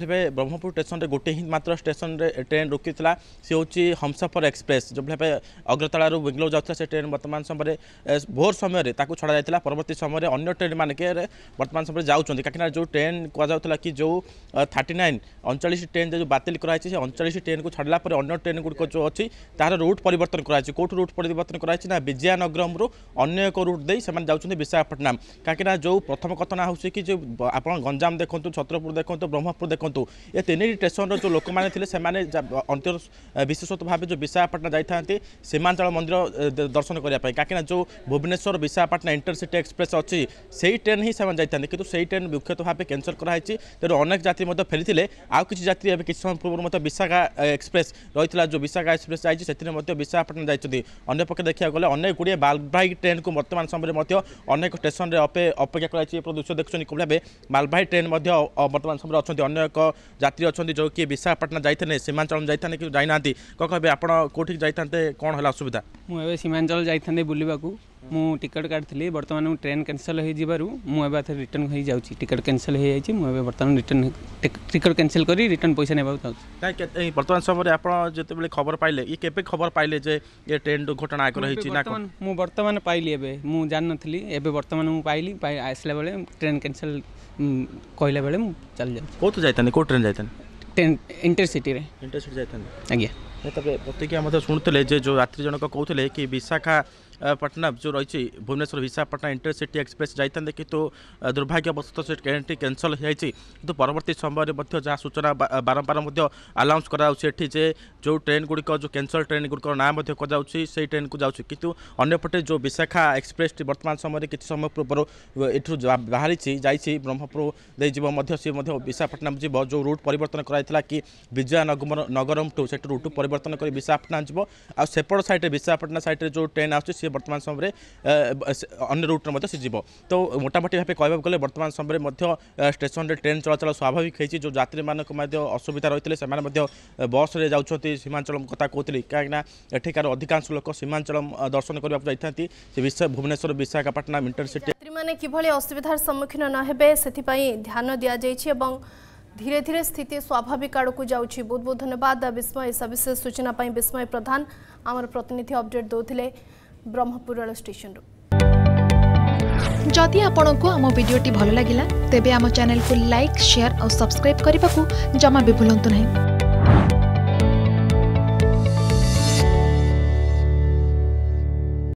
ভাবে ব্রহ্মপুর স্টেসনরে গোটে হি মাত্র স্টেসনরে ট্রেন রুকিলা সি হচ্ছে হমসফর এক্সপ্রেস যে ভাবে অগ্রতলার বেঙ্গালোর যাওয়া সে ট্রেন বর্তমান সময় ভোর সময় তাকে ছড়া যাই পরবর্তী সময় অন্য ট্রেন মানকে বর্তমান সময় যাচ্ছেন কিনা যে ট্রেন কুযাওয়া কি যে থার্টি নাইন অনচাশ ট্রেন যে বাতিল করা হয়েছে সে অনচাশ ট্রেন কু ছাড়া পরে অন্য ট্রেন গুড়ি যে অছি তার রুট পরিবর্তন করা হয়েছে কোটি রুট পরিবর্তন করা হয়েছে না বিজয়ানগরমর অন্য এক রুট দিয়ে সে যাচ্ছেন বিশাখাপট্টনম কিনা যে প্রথম কথা হচ্ছে কি যে আপনার গঞ্জাম দেখুন ছত্রপুর দেখুন ব্রহ্মপুর দেখুন এ তিন স্টেসনর যে লোক মানে সে অন্ত্য বিশেষত ভাবে যে বিশাখাপাটনা যাই থাকে সীমাঞ্চল মন্দির দর্শন করা কিনা যে ভুবনেশ্বর বিশাখাপাটনা ইন্টরসিটি এক্সপ্রেস অছি সেই ট্রেন হি সে যাই থাকে কিন্তু সেই ট্রেন মুখ্যত ভাবে ক্যানসেল করা হয়েছে তেমন অনেক যাত্রী মধ্যে ফেরি আউ কিছু যাত্রী এবার কিছু সময় পূর্ব মধ্যে বিশাখা এক্সপ্রেস রয়েছে যে বিশাখা এক্সপ্রেস যাই সে বিশাখাপাটনা যাই অন্যপক্ষে দেখা গেলে অনেক গুড়িয়ে মালবাহী কু বর্তমান সময় মধ্যে অনেক স্টেসনরে অপেক্ষা করা হয়েছে এপর দৃশ্য দেখছেন কিভাবে মালবাহী ট্রেন বর্তমান সময় অনেক ଏକ ଯାତ୍ରୀ ଅଛନ୍ତି ଯେଉଁ କିଏ ବିଶାଖାପାଟଣା ଯାଇଥିଲେ ସୀମାଞ୍ଚଳ ଯାଇଥାନ୍ତେ କିନ୍ତୁ ଯାଇନାହାନ୍ତି କ'ଣ କହିବେ ଆପଣ କେଉଁଠିକି ଯାଇଥାନ୍ତେ କ'ଣ ହେଲା ଅସୁବିଧା ମୁଁ ଏବେ ସୀମାଞ୍ଚଳ ଯାଇଥାନ୍ତି ବୁଲିବାକୁ मुझ टिकेट काटी बर्तमान ट्रेन कैनसल हो जाए रिटर्न हो जाए टिकेट कैनसल हो जाए बर्तमान रिटर्न टिकेट कैनसल कर रिटर्न पैसा ना चाहिए बर्तमान समय जो खबर पाइले ये खबर पाइले ट्रेन दुर्घटना आगे मुझे बर्तमान पाली एवं मुझे जान नी ए बर्तमान मुझे आसला बेले ट्रेन कैनसल कहला बेले चल जाए कौन जाए ट्रेन जाए ट्रेन इंटरसिटी इंटरसिटी जाए তবে ପ୍ରତିଜ୍ଞା ମଧ୍ୟ ଶୁଣୁଥିଲେ ଯେ ଯେଉଁ ଯାତ୍ରୀ ଜଣକ କହୁଥିଲେ କି ବିଶାଖାପାଟଣା ଯେଉଁ ରହିଛି ଭୁବନେଶ୍ୱର ବିଶାଖାପାଟଣା ଇଣ୍ଟରସିଟି ଏକ୍ସପ୍ରେସ୍ ଯାଇଥାନ୍ତେ କିନ୍ତୁ ଦୁର୍ଭାଗ୍ୟବଶତଃ ସେ ଟ୍ରେନ୍ଟି କ୍ୟାନସଲ୍ ହୋଇଯାଇଛି କିନ୍ତୁ ପରବର୍ତ୍ତୀ ସମୟରେ ମଧ୍ୟ ଯାହା ସୂଚନା ବାରମ୍ବାର ମଧ୍ୟ ଆନାଉନ୍ସ କରାଯାଉଛି ଏଠି ଯେ ଯେଉଁ ଟ୍ରେନ୍ ଗୁଡ଼ିକ ଯେଉଁ କ୍ୟାନସଲ୍ ଟ୍ରେନ୍ ଗୁଡ଼ିକର ନାଁ ମଧ୍ୟ କୁହାଯାଉଛି ସେଇ ଟ୍ରେନ୍କୁ ଯାଉଛି କିନ୍ତୁ ଅନ୍ୟପଟେ ଯେଉଁ ବିଶାଖା ଏକ୍ସପ୍ରେସ୍ଟି ବର୍ତ୍ତମାନ ସମୟରେ କିଛି ସମୟ ପୂର୍ବରୁ ଏଠାରୁ ବାହାରିଛି ଯାଇଛି ବ୍ରହ୍ମପୁର ଦେଇଯିବ ମଧ୍ୟ ସେ ମଧ୍ୟ ବିଶାଖାପାଟଣା ଯିବ ଯେଉଁ ରୁଟ୍ ପରିବର୍ତ୍ତନ କରାଯାଇଥିଲା କି ବିଜୟା ନଗର ନଗରମଠୁ ସେଠୁ ରୁଟ୍ পরিবর্তন করে বিশাখাপট্টনা যাব আপট সাইডে বিশাখাপট্টনা সাইডে যে ট্রেন আসছে সি বর্তমান সময় অন্য রুট্রে মধ্যে সে যাব তো মোটামুটি ভাবে কহবাক গেলে বর্তমান সময় মধ্য স্টেসনরে ট্রেন চলাচল স্বাভাবিক হয়েছে যে যাত্রী মানুষ অসুবিধা রয়েছে সে বসরে যাচ্ছেন সীমাঞ্চল কথা কৌলি কিনা এঠিকার অধিকাংশ লোক সীমাঞ্চল দর্শন করা যাই সে ভুবনেশ্বর বিশাখাপাটনা ইন্টারসিটি যাত্রী মানে কিভাবে অসুবিধার সম্মুখীন নহবে সেপাই ধ্যান দিয়া যাই এবং ଧୀରେ ଧୀରେ ସ୍ଥିତି ସ୍ୱାଭାବିକ ଆଡ଼କୁ ଯାଉଛି ବହୁତ ବହୁତ ଧନ୍ୟବାଦ ବିସ୍ମୟ ସବିଶେଷ ସୂଚନା ପାଇଁ ବିସ୍ମୟ ପ୍ରଧାନ ଆମର ପ୍ରତିନିଧି ଅପଡେଟ୍ ଦେଉଥିଲେ ବ୍ରହ୍ମପୁର ରେଳ ଷ୍ଟେସନରୁ ଯଦି ଆପଣଙ୍କୁ ଆମ ଭିଡ଼ିଓଟି ଭଲ ଲାଗିଲା ତେବେ ଆମ ଚ୍ୟାନେଲକୁ ଲାଇକ୍ ସେୟାର ଆଉ ସବସ୍କ୍ରାଇବ୍ କରିବାକୁ ଜମା ବି ଭୁଲନ୍ତୁ ନାହିଁ